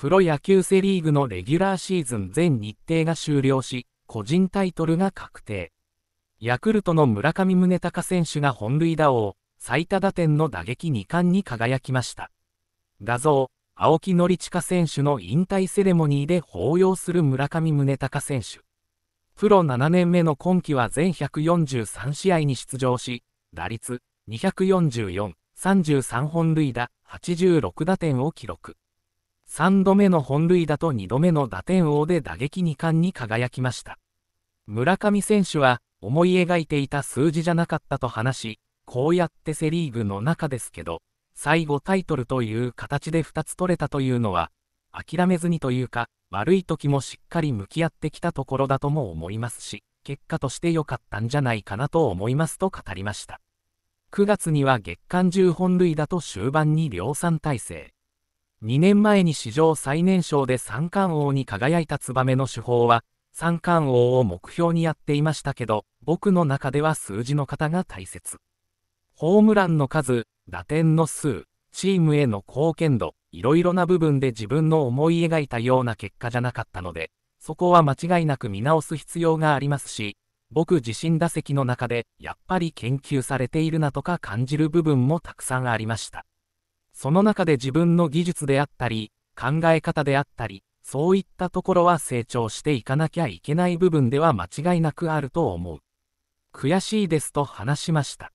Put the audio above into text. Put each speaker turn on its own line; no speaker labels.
プロ野球セ・リーグのレギュラーシーズン全日程が終了し、個人タイトルが確定。ヤクルトの村上宗隆選手が本塁打王、最多打点の打撃2冠に輝きました。画像、青木宣親選手の引退セレモニーで抱擁する村上宗隆選手。プロ7年目の今季は全143試合に出場し、打率244、33本塁打、86打点を記録。3度目の本塁打と2度目の打点王で打撃2冠に輝きました。村上選手は思い描いていた数字じゃなかったと話し、こうやってセ・リーグの中ですけど、最後タイトルという形で2つ取れたというのは、諦めずにというか、悪い時もしっかり向き合ってきたところだとも思いますし、結果として良かったんじゃないかなと思いますと語りました。9月には月間10本塁打と終盤に量産体制。2年前に史上最年少で三冠王に輝いたツバメの手法は、三冠王を目標にやっていましたけど、僕の中では数字の方が大切。ホームランの数、打点の数、チームへの貢献度、いろいろな部分で自分の思い描いたような結果じゃなかったので、そこは間違いなく見直す必要がありますし、僕自身打席の中でやっぱり研究されているなとか感じる部分もたくさんありました。その中で自分の技術であったり、考え方であったり、そういったところは成長していかなきゃいけない部分では間違いなくあると思う。悔しいですと話しました。